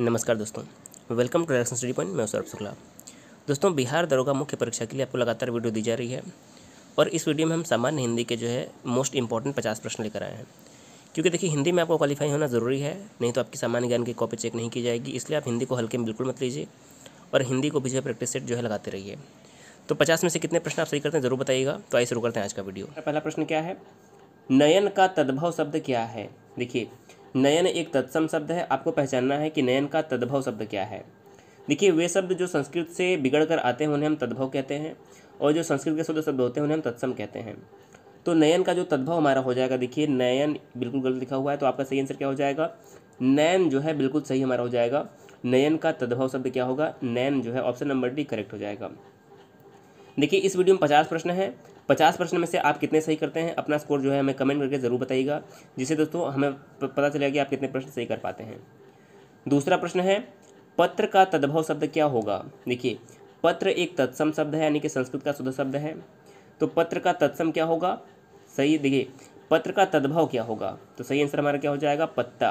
नमस्कार दोस्तों welcome to relaxation study point मैं सौरभ शुक्ला दोस्तों बिहार दरोगा मुख्य परीक्षा के लिए आपको लगातार वीडियो दी जा रही है और इस वीडियो में हम सामान्य हिंदी के जो है मोस्ट इंपॉर्टेंट पचास प्रश्न लेकर आए हैं क्योंकि देखिए हिंदी में आपको क्वालिफाई होना ज़रूरी है नहीं तो आपकी सामान्य ज्ञान की कॉपी चेक नहीं की जाएगी इसलिए आप हिंदी को हल्के में बिल्कुल मत लीजिए और हिंदी को भी जो है प्रैक्टिस सेट जो है लगाते रहिए तो पचास में से कितने प्रश्न आप सही करते हैं ज़रूर बताइएगा तो आइए शुरू करते हैं आज का वीडियो पहला प्रश्न क्या है नयन का तद्भव शब्द क्या है देखिए नयन एक तत्सम शब्द है आपको पहचानना है कि नयन का तद्भव शब्द क्या है देखिए वे शब्द जो संस्कृत से बिगड़ कर आते हैं उन्हें हम तद्भव कहते हैं और जो संस्कृत के शुद्ध शब्द होते हैं उन्हें हम तत्सम कहते हैं तो नयन का जो तद्भव हमारा हो जाएगा देखिए नयन बिल्कुल गलत लिखा हुआ है तो आपका सही आंसर क्या हो जाएगा नयन जो है बिल्कुल सही हमारा हो जाएगा नयन का तद्भव शब्द क्या होगा नयन जो है ऑप्शन नंबर डी करेक्ट हो जाएगा देखिए इस वीडियो में पचास प्रश्न हैं पचास प्रश्न में से आप कितने सही करते हैं अपना स्कोर जो है हमें कमेंट करके ज़रूर बताइएगा जिससे दोस्तों हमें पता चलेगा कि आप कितने प्रश्न सही कर पाते हैं दूसरा प्रश्न है पत्र का तद्भव शब्द क्या होगा देखिए पत्र एक तत्सम शब्द है यानी कि संस्कृत का शुद्ध शब्द है तो पत्र का तत्सम क्या होगा सही देखिए पत्र का तद्भव क्या होगा तो सही आंसर हमारा क्या हो जाएगा पत्ता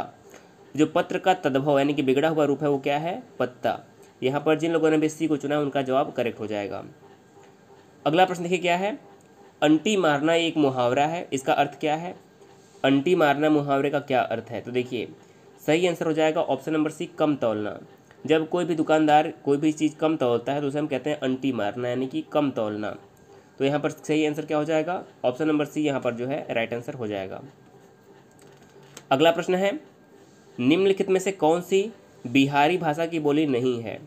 जो पत्र का तद्भव यानी कि बिगड़ा हुआ रूप है वो क्या है पत्ता यहाँ पर जिन लोगों ने भी सी को चुना उनका जवाब करेक्ट हो जाएगा अगला प्रश्न देखिए क्या है अंटी मारना एक मुहावरा है इसका अर्थ क्या है अंटी मारना मुहावरे का क्या अर्थ है तो देखिए सही आंसर हो जाएगा ऑप्शन नंबर सी कम तोलना जब कोई भी दुकानदार कोई भी चीज़ कम तोलता है तो उसे हम कहते हैं अंटी मारना यानी कि कम तोलना तो यहाँ पर सही आंसर क्या हो जाएगा ऑप्शन नंबर सी यहाँ पर जो है राइट आंसर हो जाएगा अगला प्रश्न है निम्नलिखित में से कौन सी बिहारी भाषा की बोली नहीं है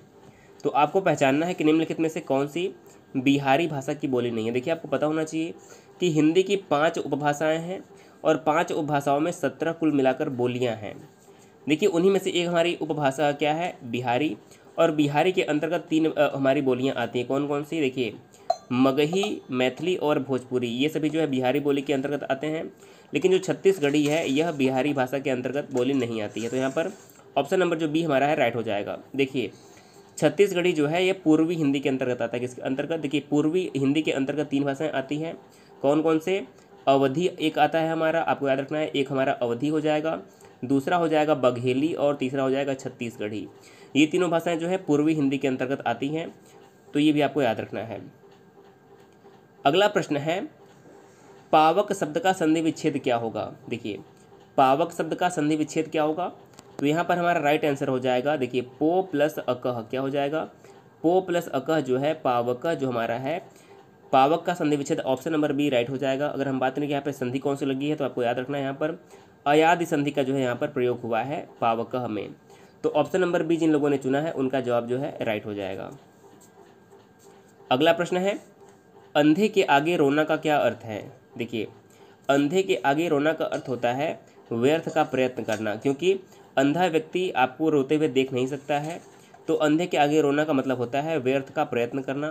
तो आपको पहचानना है कि निम्नलिखित में से कौन सी बिहारी भाषा की बोली नहीं है देखिए आपको पता होना चाहिए कि हिंदी की पाँच उपभाषाएँ हैं और पाँच उपभाषाओं में सत्रह कुल मिलाकर बोलियाँ हैं देखिए उन्हीं में से एक हमारी उपभाषा क्या है बिहारी और बिहारी के अंतर्गत तीन हमारी बोलियाँ आती हैं कौन कौन सी देखिए मगही मैथिली और भोजपुरी ये सभी जो है बिहारी बोली के अंतर्गत आते हैं लेकिन जो छत्तीसगढ़ी है यह बिहारी भाषा के अंतर्गत बोली नहीं आती है तो यहाँ पर ऑप्शन नंबर जो बी हमारा है राइट हो जाएगा देखिए छत्तीसगढ़ी जो है ये पूर्वी हिंदी के अंतर्गत आता है किसके अंतर्गत देखिए पूर्वी हिंदी के अंतर्गत तीन भाषाएं आती हैं कौन कौन से अवधि एक आता है हमारा आपको याद रखना है एक हमारा अवधि हो जाएगा दूसरा हो जाएगा बघेली और तीसरा हो जाएगा छत्तीसगढ़ी ये तीनों भाषाएं जो है पूर्वी हिंदी के अंतर्गत आती हैं तो ये भी आपको याद रखना है अगला प्रश्न है पावक शब्द का संधि विच्छेद क्या होगा देखिए पावक शब्द का संधि विच्छेद क्या होगा तो यहाँ पर हमारा राइट आंसर हो जाएगा देखिए पो प्लस अकह क्या हो जाएगा पो प्लस अकह जो है पावक जो हमारा है पावक का संधि विच्छेद ऑप्शन नंबर बी राइट हो जाएगा अगर हम बात करें कि यहाँ पर संधि कौन सी लगी है तो आपको याद रखना है यहाँ पर अयाद संधि का जो है यहाँ पर प्रयोग हुआ है पावक में तो ऑप्शन नंबर बी जिन लोगों ने चुना है उनका जवाब जो है राइट हो जाएगा अगला प्रश्न है अंधे के आगे रोना का क्या अर्थ है देखिए अंधे के आगे रोना का अर्थ होता है व्यर्थ का प्रयत्न करना क्योंकि अंधा व्यक्ति आपको रोते हुए देख नहीं सकता है तो अंधे के आगे रोना का मतलब होता है व्यर्थ का प्रयत्न करना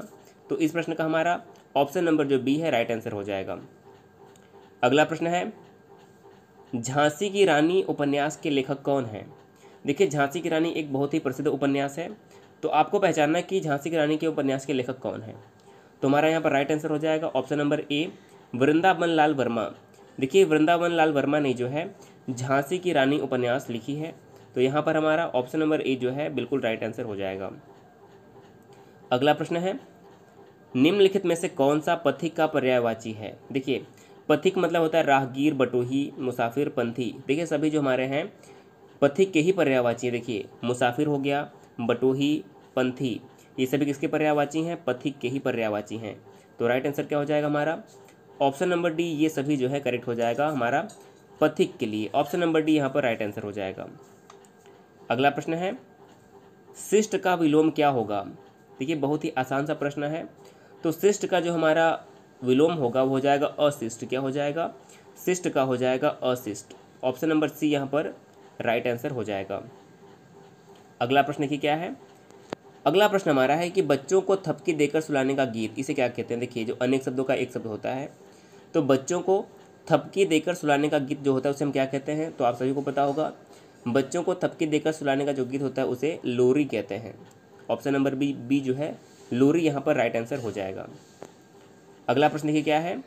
तो इस प्रश्न का हमारा ऑप्शन नंबर जो बी है राइट आंसर हो जाएगा अगला प्रश्न है झांसी की रानी उपन्यास के लेखक कौन हैं देखिए झांसी की रानी एक बहुत ही प्रसिद्ध उपन्यास है तो आपको पहचानना कि झांसी की रानी के उपन्यास के लेखक कौन है तो हमारा यहाँ पर राइट आंसर हो जाएगा option number A Vrindavan Lal Verma देखिए वृंदावन लाल वर्मा ने जो है झांसी की रानी उपन्यास लिखी है तो यहाँ पर हमारा ऑप्शन नंबर ए जो है बिल्कुल राइट आंसर हो जाएगा अगला प्रश्न है निम्नलिखित में से कौन सा पथिक का पर्यायवाची है देखिए पथिक मतलब होता है राहगीर बटोही मुसाफिर पंथी देखिए सभी जो हमारे हैं पथिक के ही पर्यायवाची है देखिए मुसाफिर हो गया बटोही पंथी ये सभी किसके पर्यायवाची हैं पथिक के ही पर्यायवाची हैं तो राइट आंसर क्या हो जाएगा हमारा ऑप्शन नंबर डी ये सभी जो है करेक्ट हो जाएगा हमारा पथिक के लिए ऑप्शन नंबर डी यहाँ पर राइट आंसर हो जाएगा अगला प्रश्न है शिष्ट का विलोम क्या होगा देखिए बहुत ही आसान सा प्रश्न है तो शिष्ट का जो हमारा विलोम होगा वो हो जाएगा अशिष्ट क्या हो जाएगा शिष्ट का हो जाएगा अशिष्ट ऑप्शन नंबर सी यहाँ पर राइट आंसर हो जाएगा अगला प्रश्न की क्या है अगला प्रश्न हमारा है कि बच्चों को थपकी देकर सुलाने का गीत इसे क्या कहते हैं देखिए जो अनेक शब्दों का एक शब्द होता है तो बच्चों को थपकी देकर सुलाने का गीत जो होता है उसे हम क्या कहते हैं तो आप सभी को पता होगा बच्चों को थपकी देकर सुलाने का जो गीत होता है उसे लोरी कहते हैं ऑप्शन नंबर बी बी जो है लोरी यहाँ पर राइट आंसर हो जाएगा अगला प्रश्न देखिए क्या है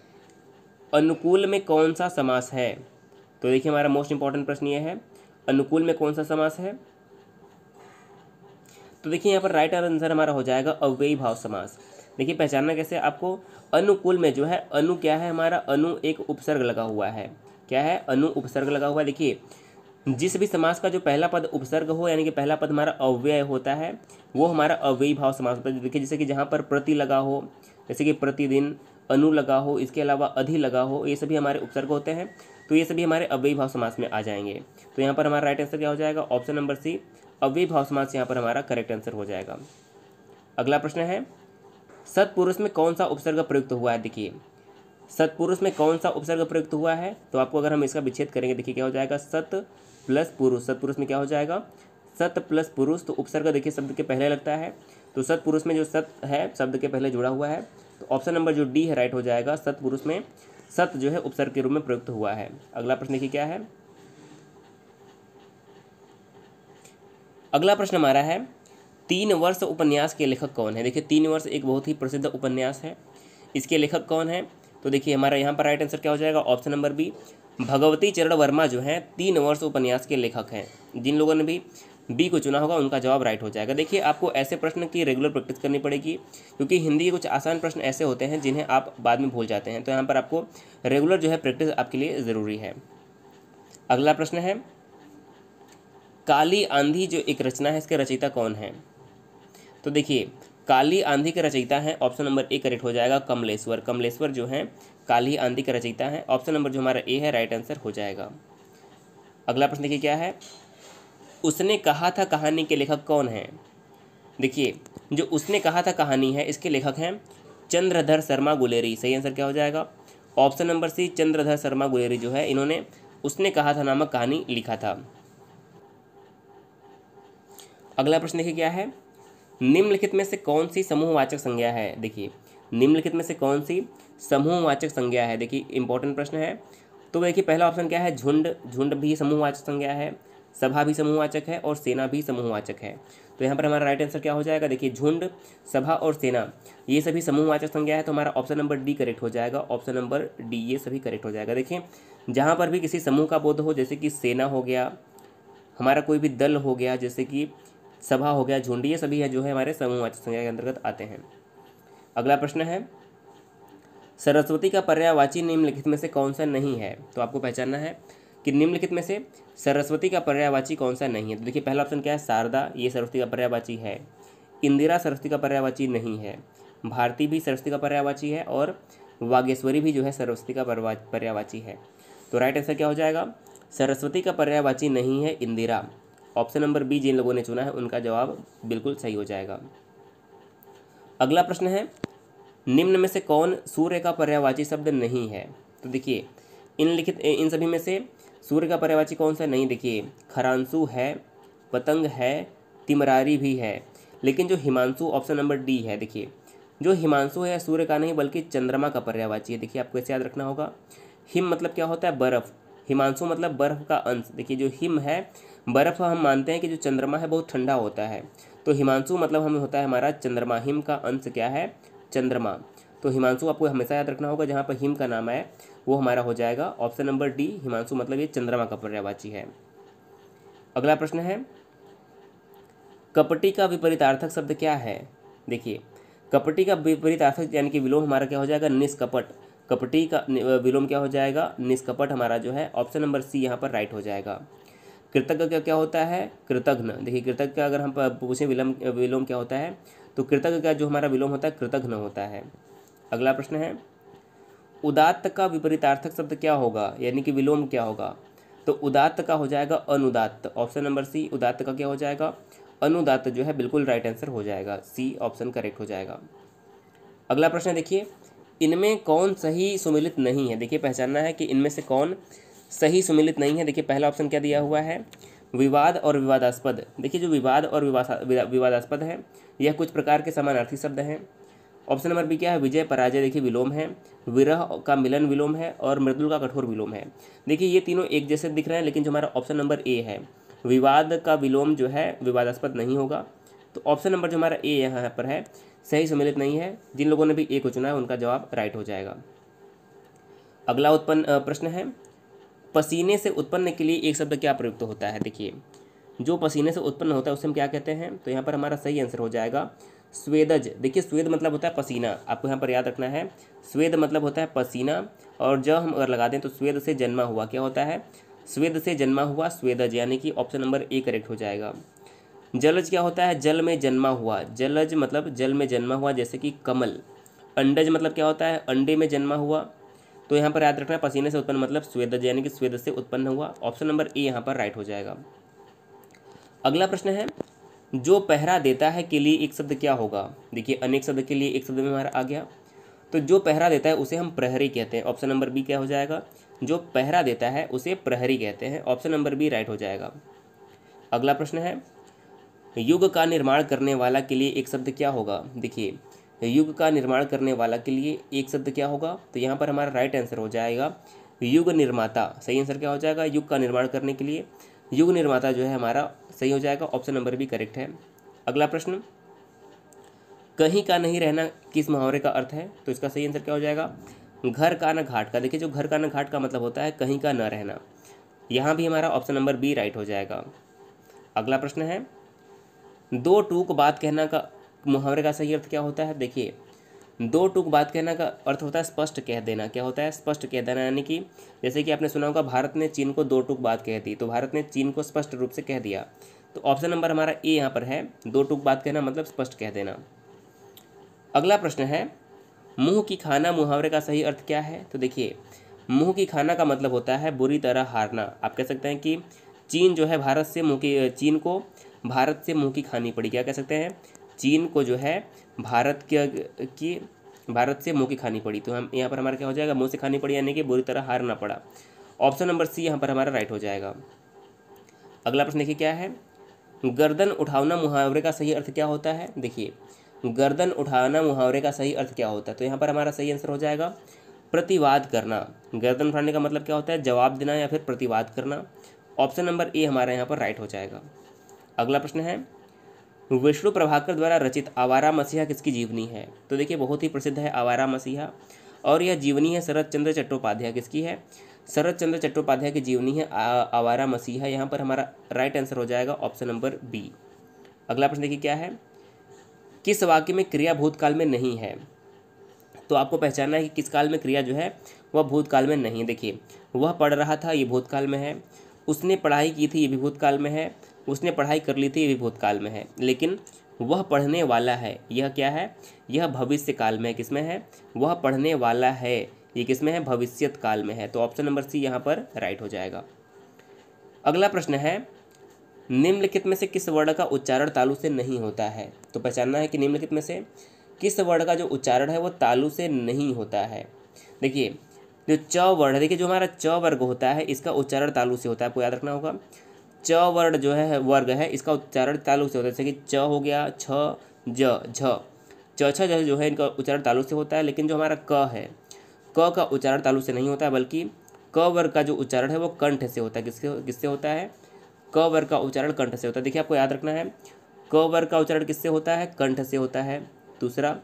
अनुकूल में कौन सा समास है तो देखिए हमारा मोस्ट इंपॉर्टेंट प्रश्न ये है अनुकूल में कौन सा समास है तो देखिए यहाँ पर राइट आंसर हमारा हो जाएगा अव्ययी भाव समास देखिए पहचानना कैसे आपको अनुकूल में जो है अनु क्या है हमारा अनु एक उपसर्ग लगा हुआ है क्या है अनु उपसर्ग लगा हुआ है देखिए जिस भी समास का जो पहला पद उपसर्ग हो यानी कि पहला पद हमारा अव्यय होता है वो हमारा अव्ययी भाव समास होता है देखिए जैसे कि जहाँ पर प्रति लगा हो जैसे कि प्रतिदिन अनु लगा हो इसके अलावा अधि लगा हो ये सभी हमारे उपसर्ग होते हैं तो ये सभी हमारे अव्ययी भाव समास में आ जाएंगे तो यहाँ पर हमारा राइट आंसर क्या हो जाएगा ऑप्शन नंबर सी अव्ययी भाव समास यहाँ पर हमारा करेक्ट आंसर हो जाएगा अगला प्रश्न है सत्पुरुष में कौन सा उपसर्ग प्रयुक्त हुआ है देखिए सत्पुरुष में कौन सा उपसर्ग प्रयुक्त हुआ है तो आपको अगर हम इसका विच्छेद करेंगे देखिए क्या हो जाएगा सत प्लस पुरुष सत्पुरुष में क्या हो जाएगा सत प्लस पुरुष तो उपसर्ग देखिए शब्द के पहले लगता है तो सत्पुरुष में जो सत है शब्द के पहले जुड़ा हुआ है तो ऑप्शन नंबर जो डी है राइट हो जाएगा सत्पुरुष में सत जो है उपसर्ग के रूप में प्रयुक्त हुआ है अगला प्रश्न देखिए क्या है अगला प्रश्न हमारा है तीन वर्ष उपन्यास के लेखक कौन है देखिए तीन वर्ष एक बहुत ही प्रसिद्ध उपन्यास है इसके लेखक कौन है तो देखिए हमारा यहाँ पर राइट आंसर क्या हो जाएगा ऑप्शन नंबर बी भगवती चरण वर्मा जो हैं तीन वर्ष उपन्यास के लेखक हैं जिन लोगों ने भी बी को चुना होगा उनका जवाब राइट हो जाएगा देखिए आपको ऐसे प्रश्न की रेगुलर प्रैक्टिस करनी पड़ेगी क्योंकि हिंदी के कुछ आसान प्रश्न ऐसे होते हैं जिन्हें आप बाद में भूल जाते हैं तो यहाँ पर आपको रेगुलर जो है प्रैक्टिस आपके लिए ज़रूरी है अगला प्रश्न है काली आंधी जो एक रचना है इसके रचयिता कौन है तो देखिए काली आंधी का रचयिता है ऑप्शन नंबर ए करेक्ट हो जाएगा कमलेश्वर कमलेश्वर जो है काली आंधी का रचयिता है ऑप्शन नंबर जो हमारा ए है राइट आंसर हो जाएगा अगला प्रश्न देखिए क्या है उसने कहा था कहानी के लेखक कौन हैं देखिए जो उसने कहा था कहानी है इसके लेखक हैं चंद्रधर शर्मा गुलेरी सही आंसर क्या हो जाएगा option number C Chandradhar Sharma Guleri जो है इन्होंने उसने कहा था नामक कहानी लिखा था अगला प्रश्न देखिए क्या है निम्नलिखित में से कौन सी समूहवाचक संज्ञा है देखिए निम्नलिखित में से कौन सी समूहवाचक संज्ञा है देखिए इंपॉर्टेंट प्रश्न है तो देखिए पहला ऑप्शन क्या है झुंड झुंड भी समूहवाचक संज्ञा है सभा भी समूहवाचक है और सेना भी समूहवाचक है तो यहाँ पर हमारा राइट आंसर क्या हो जाएगा देखिए झुंड सभा और सेना ये सभी समूहवाचक संज्ञा है तो हमारा ऑप्शन नंबर डी करेक्ट हो जाएगा ऑप्शन नंबर डी ये सभी करेक्ट हो जाएगा देखिए जहाँ पर भी किसी समूह का बोध हो जैसे कि सेना हो गया हमारा कोई भी दल हो गया जैसे कि सभा हो गया झुंडी ये सभी है जो है हमारे समूहवाचक संज्ञा के अंतर्गत आते हैं अगला प्रश्न है सरस्वती का पर्यावाची निम्नलिखित में से कौन सा नहीं है तो आपको पहचानना है कि निम्नलिखित में से सरस्वती का पर्यावाची कौन सा नहीं है तो देखिए पहला ऑप्शन क्या है शारदा ये सरस्वती का पर्यावाची है इंदिरा सरस्वती का पर्यावाची नहीं है भारती भी सरस्वती का पर्यावाची है और वागेश्वरी भी जो है सरस्वती का पर्यावाची है तो राइट आंसर क्या हो जाएगा सरस्वती का पर्यावाची नहीं है इंदिरा ऑप्शन नंबर बी जिन लोगों ने चुना है उनका जवाब बिल्कुल सही हो जाएगा अगला प्रश्न है निम्न में से कौन सूर्य का पर्यावाची शब्द नहीं है तो देखिए इन लिखित इन सभी में से सूर्य का पर्यावाची कौन सा नहीं देखिए खरांसु है पतंग है तिमरारी भी है लेकिन जो हिमांशु ऑप्शन नंबर डी है देखिए जो हिमांशु है सूर्य का नहीं बल्कि चंद्रमा का पर्यावाची है देखिए आपको ऐसे याद रखना होगा हिम मतलब क्या होता है बर्फ़ हिमांशु मतलब बर्फ़ का अंश देखिए जो हिम है बर्फ़ हम मानते हैं कि जो चंद्रमा है बहुत ठंडा होता है तो हिमांशु मतलब हम होता है हमारा चंद्रमा हिम का अंश क्या है चंद्रमा तो हिमांशु आपको हमेशा याद रखना होगा जहाँ पर हिम का नाम है वो हमारा हो जाएगा ऑप्शन नंबर डी हिमांशु मतलब ये चंद्रमा का पर्यावाची है अगला प्रश्न है कपटी का विपरीतार्थक शब्द क्या है देखिए कपटी का विपरीतार्थक यानी कि विलोम हमारा क्या हो जाएगा निष्कपट कपटी का विलोम क्या हो जाएगा निष्कपट हमारा जो है ऑप्शन नंबर सी यहाँ पर राइट हो जाएगा कृतज्ञ का क्या होता है कृतघ्न देखिए कृतज्ञ का अगर हम पूछें विलोम विलोम क्या होता है तो कृतज्ञ का जो हमारा विलोम होता है कृतघ्न होता है अगला प्रश्न है उदात्त का विपरीतार्थक शब्द क्या होगा यानी कि विलोम क्या होगा तो उदात्त का हो जाएगा अनुदात्त ऑप्शन नंबर सी उदात्त का क्या हो जाएगा अनुदात्त जो है बिल्कुल राइट आंसर हो जाएगा सी ऑप्शन करेक्ट हो जाएगा अगला प्रश्न देखिए इनमें कौन सही सुमिलित नहीं है देखिए पहचानना है कि इनमें से कौन सही सुमिलित नहीं है देखिए पहला ऑप्शन क्या दिया हुआ है विवाद और विवादास्पद देखिए जो विवाद और विवादास्पद है यह कुछ प्रकार के समानार्थी शब्द हैं ऑप्शन नंबर बी क्या है विजय पराजय देखिए विलोम है विरह का मिलन विलोम है और मृदुल का कठोर विलोम है देखिए ये तीनों एक जैसे दिख रहे हैं लेकिन जो हमारा ऑप्शन नंबर ए है विवाद का विलोम जो है विवादास्पद नहीं होगा तो ऑप्शन नंबर जो हमारा ए यहाँ पर है सही सम्मिलित नहीं है जिन लोगों ने भी ए को चुना है उनका जवाब राइट हो जाएगा अगला उत्पन्न प्रश्न है पसीने से उत्पन्न के लिए एक शब्द क्या प्रयुक्त होता है देखिए जो पसीने से उत्पन्न होता है उसे हम क्या कहते हैं तो यहाँ पर हमारा सही आंसर हो जाएगा स्वेदज देखिए स्वेद मतलब होता है पसीना आपको यहाँ पर याद रखना है स्वेद मतलब होता है पसीना और जब हम अगर लगा दें तो स्वेद से जन्मा हुआ क्या होता है स्वेद से जन्मा हुआ स्वेदज यानी कि ऑप्शन नंबर ए करेक्ट हो जाएगा जलज क्या होता है जल में जन्मा हुआ जलज मतलब जल में जन्मा हुआ जैसे कि कमल अंडज मतलब क्या होता है अंडे में जन्मा हुआ तो यहाँ पर याद रखना पसीने से उत्पन्न मतलब स्वेदज यानी कि स्वेद से उत्पन्न हुआ ऑप्शन नंबर ए यहाँ पर राइट हो जाएगा अगला प्रश्न है जो पहरा देता है के लिए एक शब्द क्या होगा देखिए अनेक शब्द के लिए एक शब्द में हमारा आ गया तो जो पहरा देता है उसे हम प्रहरी कहते हैं ऑप्शन नंबर बी क्या हो जाएगा जो पहरा देता है उसे प्रहरी कहते हैं ऑप्शन नंबर बी राइट हो जाएगा अगला प्रश्न है युग का निर्माण करने वाला के लिए एक शब्द क्या होगा देखिए युग का निर्माण करने वाला के लिए एक शब्द क्या होगा तो यहाँ पर हमारा राइट आंसर हो जाएगा युग निर्माता सही आंसर क्या हो जाएगा युग का निर्माण करने के लिए युग निर्माता जो है हमारा सही हो जाएगा ऑप्शन नंबर भी करेक्ट है अगला प्रश्न कहीं का नहीं रहना किस मुहावरे का अर्थ है तो इसका सही आंसर क्या हो जाएगा घर का ना घाट का देखिए जो घर का ना घाट का मतलब होता है कहीं का ना रहना यहाँ भी हमारा ऑप्शन नंबर बी राइट हो जाएगा अगला प्रश्न है दो टूक बात कहना का मुहावरे का सही अर्थ क्या होता है देखिए दो टूक बात कहना का अर्थ होता है स्पष्ट कह देना क्या होता है स्पष्ट कह देना यानी कि जैसे कि आपने सुना होगा भारत ने चीन को दो टूक बात कह दी तो भारत ने चीन को स्पष्ट रूप से कह दिया तो ऑप्शन नंबर हमारा ए यहाँ पर है दो टूक बात कहना मतलब स्पष्ट कह देना अगला प्रश्न है मुँह की खाना मुहावरे का सही अर्थ क्या है तो देखिए मुँह की खाना का मतलब होता है बुरी तरह हारना आप कह सकते हैं कि चीन जो है भारत से मुँह की चीन को भारत से मुँह की खानी पड़ी क्या कह सकते हैं चीन को जो है भारत के की भारत से मुँह की खानी पड़ी तो हम यहाँ पर हमारा क्या हो जाएगा मुँह से खानी पड़ी यानी कि बुरी तरह हारना पड़ा ऑप्शन नंबर सी यहाँ पर हमारा राइट हो जाएगा अगला प्रश्न देखिए क्या है गर्दन उठाना मुहावरे का सही अर्थ क्या होता है देखिए गर्दन उठाना मुहावरे का सही अर्थ क्या होता है तो यहाँ पर हमारा सही आंसर हो जाएगा प्रतिवाद करना गर्दन उठाने का मतलब क्या होता है जवाब देना या फिर प्रतिवाद करना ऑप्शन नंबर ए हमारा यहाँ पर राइट हो जाएगा अगला प्रश्न है विष्णु प्रभाकर द्वारा रचित आवारा मसीहा किसकी जीवनी है तो देखिए बहुत ही प्रसिद्ध है आवारा मसीहा और यह जीवनी है शरद चंद्र चट्टोपाध्याय किसकी है शरद चंद्र चट्टोपाध्याय की जीवनी है आवारा मसीहा यहाँ पर हमारा राइट आंसर हो जाएगा ऑप्शन नंबर बी अगला प्रश्न देखिए क्या है किस वाक्य में क्रिया भूतकाल में नहीं है तो आपको पहचानना है कि किस काल में क्रिया जो है वह भूतकाल में नहीं है देखिए वह पढ़ रहा था ये भूतकाल में है उसने पढ़ाई की थी ये भी भूतकाल में है उसने पढ़ाई कर ली थी ये भी भूतकाल में है लेकिन वह पढ़ने वाला है यह क्या है यह भविष्य काल में किसमें है वह पढ़ने वाला है ये किसमें है भविष्यत काल में है तो ऑप्शन नंबर सी यहाँ पर राइट हो जाएगा अगला प्रश्न है निम्नलिखित में से किस वर्ण का उच्चारण तालु से नहीं होता है तो पहचानना है कि निम्नलिखित में से किस वर्ण का जो उच्चारण है वो तालु से नहीं होता है देखिए जो च वर्ण देखिए जो हमारा च वर्ग होता है इसका उच्चारण तालु से होता है आपको याद रखना होगा च वर्ण जो है वर्ग है इसका उच्चारण तालु से होता है जैसे कि च हो गया छ ज झ च छ जो है इनका उच्चारण तालु से होता है लेकिन जो हमारा क है क का उच्चारण तालु से नहीं होता है बल्कि क वर्ग का जो उच्चारण है वो कंठ से होता है किससे किससे होता है क वर्ग का उच्चारण कंठ से होता है देखिए आपको याद रखना है क वर्ग का उच्चारण किससे होता है कंठ से होता है दूसरा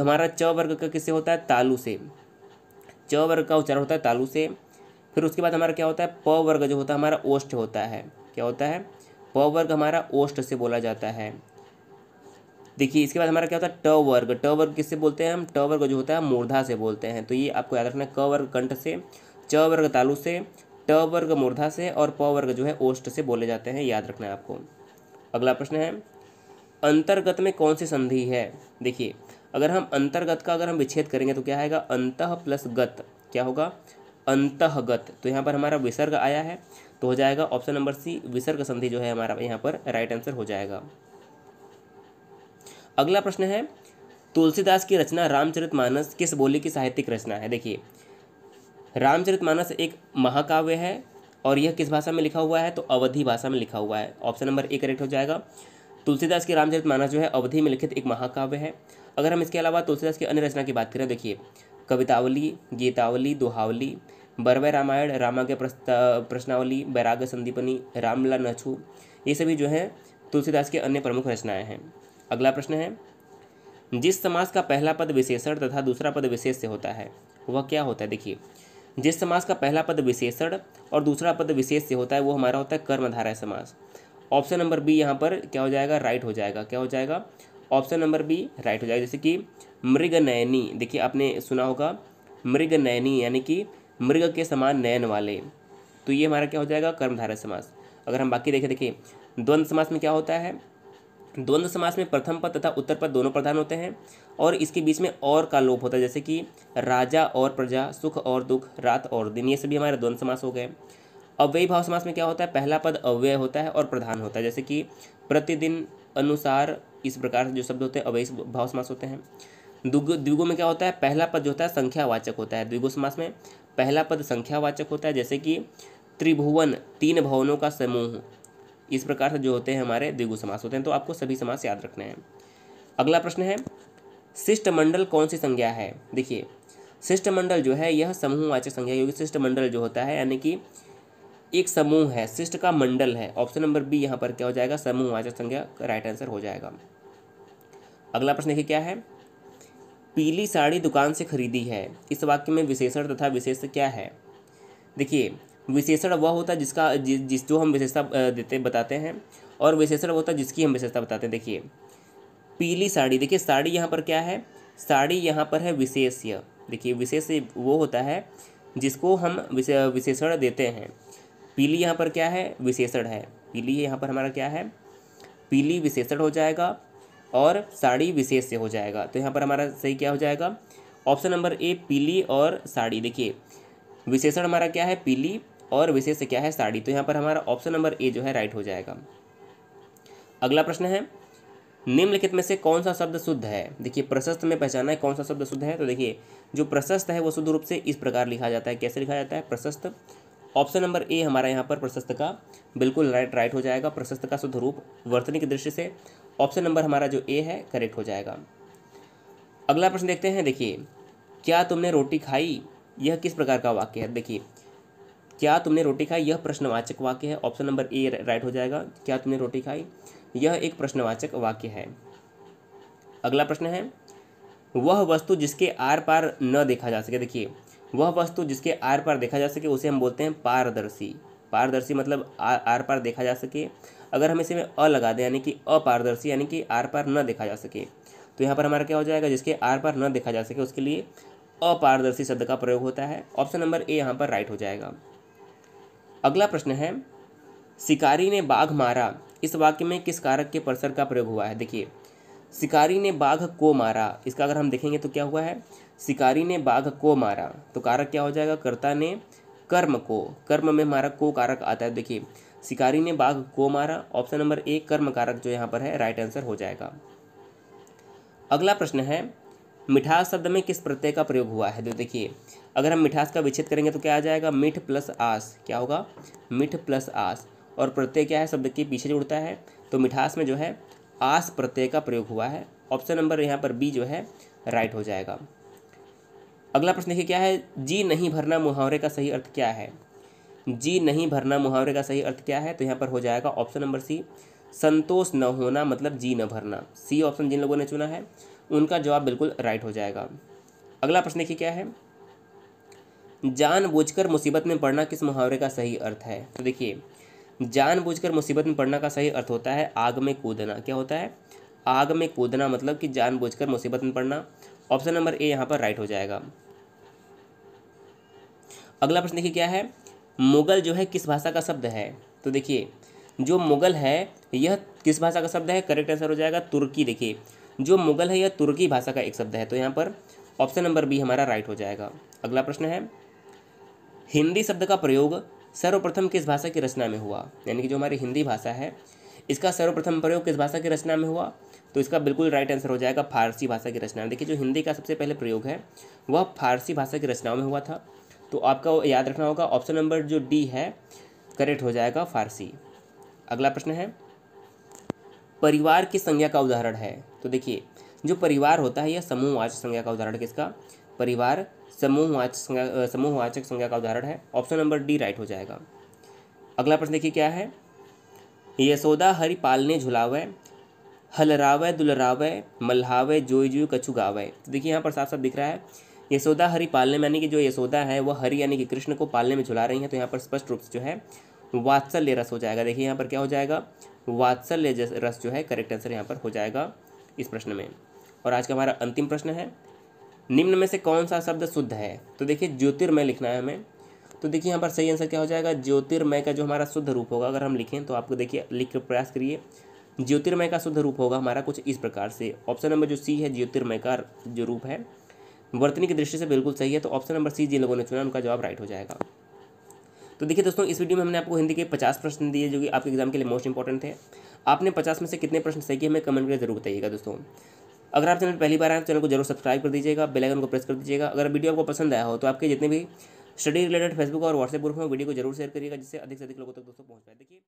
हमारा च वर्ग का किससे होता है तालु से च वर्ग का उच्चारण होता है तालु से फिर उसके बाद हमारा क्या होता है प वर्ग जो होता है हमारा ओष्ट होता है क्या होता है प वर्ग हमारा ओष्ट से बोला जाता है देखिए इसके बाद हमारा क्या होता है ट वर्ग ट वर्ग किससे बोलते हैं हम ट वर्ग जो होता है मूर्धा से बोलते हैं तो ये आपको याद रखना है क वर्ग कंठ से च वर्ग तालु से ट वर्ग मूर्धा से और प वर्ग जो है ओष्ट से बोले जाते हैं याद रखना है आपको अगला प्रश्न है अंतर्गत में कौन सी संधि है देखिए अगर हम अंतर्गत का अगर हम विच्छेद करेंगे तो क्या आएगा अंत प्लस गत क्या होगा अंतगत तो यहाँ पर हमारा विसर्ग आया है तो हो जाएगा ऑप्शन नंबर सी विसर्ग संधि जो है हमारा यहाँ पर राइट आंसर हो जाएगा अगला प्रश्न है तुलसीदास की रचना रामचरित मानस किस बोली की साहित्यिक रचना है देखिए रामचरित मानस एक महाकाव्य है और यह किस भाषा में लिखा हुआ है तो अवधि भाषा में लिखा हुआ है ऑप्शन नंबर ए करेक्ट हो जाएगा तुलसीदास की रामचरित मानस जो है अवधि में लिखित एक महाकाव्य है अगर हम इसके अलावा तुलसीदास की अन्य रचना की बात करें देखिए कवितावली गीतावली दोहावली बरवे रामायण रामा के प्रश्नावली बैराग संदीपनी रामला नछू ये सभी जो हैं तुलसीदास के अन्य प्रमुख रचनाएं हैं अगला प्रश्न है जिस समाज का पहला पद विशेषण तथा दूसरा पद विशेष से होता है वह क्या होता है देखिए जिस समाज का पहला पद विशेषण और दूसरा पद विशेष से होता है वो हमारा होता है कर्मधारय समाज ऑप्शन नंबर बी यहाँ पर क्या हो जाएगा राइट हो जाएगा क्या हो जाएगा ऑप्शन नंबर बी राइट हो जाएगा जैसे कि मृग नयनी देखिए आपने सुना होगा मृगनयनी यानी कि मृग के समान नयन वाले तो ये हमारा क्या हो जाएगा कर्मधारय समास अगर हम बाकी देखें देखिए द्वंद्व समास में क्या होता है द्वंद्व समास में प्रथम पद तथा उत्तर पद दोनों प्रधान होते हैं और इसके बीच में और का लोप होता है जैसे कि राजा और प्रजा सुख और दुख रात और दिन ये सभी हमारे द्वंद्व समास हो गए अव्यय भाव समास में क्या होता है पहला पद अव्यय होता है और प्रधान होता है जैसे कि प्रतिदिन अनुसार इस प्रकार से जो शब्द होते हैं अवैस भाव समास होते हैं दुग द्विगो में क्या होता है पहला पद जो होता है संख्यावाचक होता है द्विगो समास में पहला पद संख्यावाचक होता है जैसे कि त्रिभुवन तीन भवनों का समूह इस प्रकार से जो होते हैं हमारे द्विगु समास होते हैं तो आपको सभी समास याद रखने हैं अगला प्रश्न है शिष्टमंडल कौन सी संज्ञा है देखिए शिष्टमंडल जो है यह समूहवाचक संज्ञा क्योंकि शिष्टमंडल जो होता है यानी कि एक समूह है शिष्ट का मंडल है ऑप्शन नंबर बी यहाँ पर क्या हो जाएगा समूहवाचक संज्ञा का राइट आंसर हो जाएगा अगला प्रश्न देखिए क्या है पीली साड़ी दुकान से खरीदी है इस वाक्य में विशेषण तथा विशेष क्या है देखिए विशेषण वह होता है जिसका जि, जिस जो हम विशेषता देते बताते हैं और विशेषण वह होता है जिसकी हम विशेषता बताते हैं देखिए पीली साड़ी देखिए साड़ी यहाँ पर क्या है साड़ी यहाँ पर है विशेष्य देखिए विशेष वो होता है जिसको हम विशे, विशेषण देते हैं पीली यहाँ पर क्या है विशेषण है पीली यहाँ पर हमारा क्या है पीली विशेषण हो जाएगा और साड़ी विशेष से हो जाएगा तो यहाँ पर हमारा सही क्या हो जाएगा ऑप्शन नंबर ए पीली और साड़ी देखिए विशेषण हमारा क्या है पीली और विशेष क्या है साड़ी तो यहाँ पर हमारा ऑप्शन नंबर ए जो है राइट हो जाएगा अगला प्रश्न है निम्नलिखित में से कौन सा शब्द शुद्ध है देखिए प्रशस्त में पहचाना है कौन सा शब्द शुद्ध है तो देखिए जो प्रशस्त है वो शुद्ध रूप से इस प्रकार लिखा जाता है कैसे लिखा जाता है प्रशस्त ऑप्शन नंबर ए हमारा यहाँ पर प्रशस्त का बिल्कुल राइट राइट हो जाएगा प्रशस्त का शुद्ध रूप वर्तनी की दृष्टि से ऑप्शन नंबर हमारा जो ए है करेक्ट हो जाएगा अगला प्रश्न देखते हैं देखिए क्या तुमने रोटी खाई यह किस प्रकार का वाक्य है देखिए क्या तुमने रोटी खाई यह प्रश्नवाचक वाक्य है ऑप्शन नंबर ए राइट हो जाएगा क्या तुमने रोटी खाई यह एक प्रश्नवाचक वाक्य है अगला प्रश्न है वह वस्तु जिसके आर पार न देखा जा सके देखिए वह वस्तु जिसके आर पार देखा जा सके उसे हम बोलते हैं पारदर्शी पारदर्शी मतलब आ, आर पार देखा जा सके अगर हम इसे में अ लगा दें यानी कि अपारदर्शी यानी कि आर पार न देखा जा सके तो यहाँ पर हमारा क्या हो जाएगा जिसके आर पार न देखा जा सके उसके लिए अपारदर्शी शब्द का प्रयोग होता है ऑप्शन नंबर ए यहाँ पर राइट हो जाएगा अगला प्रश्न है शिकारी ने बाघ मारा इस वाक्य में किस कारक के परसर का प्रयोग हुआ है देखिए शिकारी ने बाघ को मारा इसका अगर हम देखेंगे तो क्या हुआ है शिकारी ने बाघ को मारा तो कारक क्या हो जाएगा कर्ता ने कर्म को कर्म में हमारा को कारक आता है देखिए शिकारी ने बाघ को मारा ऑप्शन नंबर एक कर्म कारक जो यहाँ पर है राइट आंसर हो जाएगा अगला प्रश्न है मिठास शब्द में किस प्रत्यय का प्रयोग हुआ है तो देखिए अगर हम मिठास का विच्छेद करेंगे तो क्या आ जाएगा मिठ प्लस आस क्या होगा मिठ प्लस आस और प्रत्यय क्या है शब्द के पीछे जुड़ता है तो मिठास में जो है आस प्रत्यय का प्रयोग हुआ है ऑप्शन नंबर यहाँ पर बी जो है राइट हो जाएगा अगला प्रश्न देखिए क्या है जी नहीं भरना मुहावरे का सही अर्थ क्या है जी नहीं भरना मुहावरे का सही अर्थ क्या है तो यहाँ पर हो जाएगा ऑप्शन नंबर सी संतोष न होना मतलब जी न भरना सी ऑप्शन जिन लोगों ने चुना है उनका जवाब बिल्कुल राइट हो जाएगा अगला प्रश्न देखिए क्या है जानबूझकर मुसीबत में पड़ना किस मुहावरे का सही अर्थ है तो देखिए जानबूझकर मुसीबत में पड़ना का सही अर्थ होता है आग में कूदना क्या होता है आग में कूदना मतलब कि जानबूझकर मुसीबत में पड़ना ऑप्शन नंबर ए यहाँ पर राइट हो जाएगा अगला प्रश्न देखिए क्या है मुगल जो है किस भाषा का शब्द है तो देखिए जो मुगल है यह किस भाषा का शब्द है करेक्ट आंसर हो जाएगा तुर्की देखिए जो मुगल है यह तुर्की भाषा का एक शब्द है तो यहाँ पर ऑप्शन नंबर बी हमारा राइट हो जाएगा अगला प्रश्न है हिंदी शब्द का प्रयोग सर्वप्रथम किस भाषा की रचना में हुआ यानी कि जो हमारी हिंदी भाषा है इसका सर्वप्रथम प्रयोग किस भाषा की रचना में हुआ तो इसका बिल्कुल राइट आंसर हो जाएगा फारसी भाषा की रचना में देखिए जो हिंदी का सबसे पहले प्रयोग है वह फारसी भाषा की रचनाओं में हुआ था तो आपका याद रखना होगा ऑप्शन नंबर जो डी है करेक्ट हो जाएगा फारसी अगला प्रश्न है परिवार की संज्ञा का उदाहरण है तो देखिए जो परिवार होता है यह समूहवाचक संज्ञा का उदाहरण किसका परिवार समूहवाचक संज्ञा समूहवाचक संज्ञा का उदाहरण है ऑप्शन नंबर डी राइट हो जाएगा अगला प्रश्न देखिए क्या है यशोदा हरिपाल ने झुलावे हलरावे दुलरावे मल्हावे जोई जोई कछु गावे तो देखिए यहाँ पर साफ साफ दिख रहा है यशोदा हरि पालने में यानी कि जो यशोदा है वह हरि यानी कि कृष्ण को पालने में झुला रही हैं तो यहाँ पर स्पष्ट रूप से जो है वात्सल्य रस हो जाएगा देखिए यहाँ पर क्या हो जाएगा वात्सल्य रस जो है करेक्ट आंसर यहाँ पर हो जाएगा इस प्रश्न में और आज का हमारा अंतिम प्रश्न है निम्न में से कौन सा शब्द शुद्ध है तो देखिए ज्योतिर्मय लिखना है हमें तो देखिए यहाँ पर सही आंसर क्या हो जाएगा ज्योतिर्मय का जो हमारा शुद्ध रूप होगा अगर हम लिखें तो आपको देखिए लिख कर प्रयास करिए ज्योतिर्मय का शुद्ध रूप होगा हमारा कुछ इस प्रकार से ऑप्शन नंबर जो सी है ज्योतिर्मय का जो रूप है वर्तनी की दृष्टि से बिल्कुल सही है तो ऑप्शन नंबर सी जिन लोगों ने चुना उनका जवाब राइट हो जाएगा तो देखिए दोस्तों इस वीडियो में हमने आपको हिंदी के पचास प्रश्न दिए जो कि आपके एग्जाम के लिए मोस्ट इंपॉर्टेंट है आपने पचास में से कितने प्रश्न सही किए हमें कमेंट करके जरूर बताइएगा दोस्तों अगर आप चैनल पहली बार आए तो चैनल को जरूर सब्सक्राइब कर दीजिएगा बेल आइकन को प्रेस कर दीजिएगा अगर वीडियो आपको पसंद आया हो तो आपके जितने भी स्टडी रिलेटेड फेसबुक और व्हाट्सएप ग्रुप में वीडियो को जरूर शेयर करिएगा जिससे अधिक से अधिक लोगों तक दोस्तों पहुँच पाए देखिए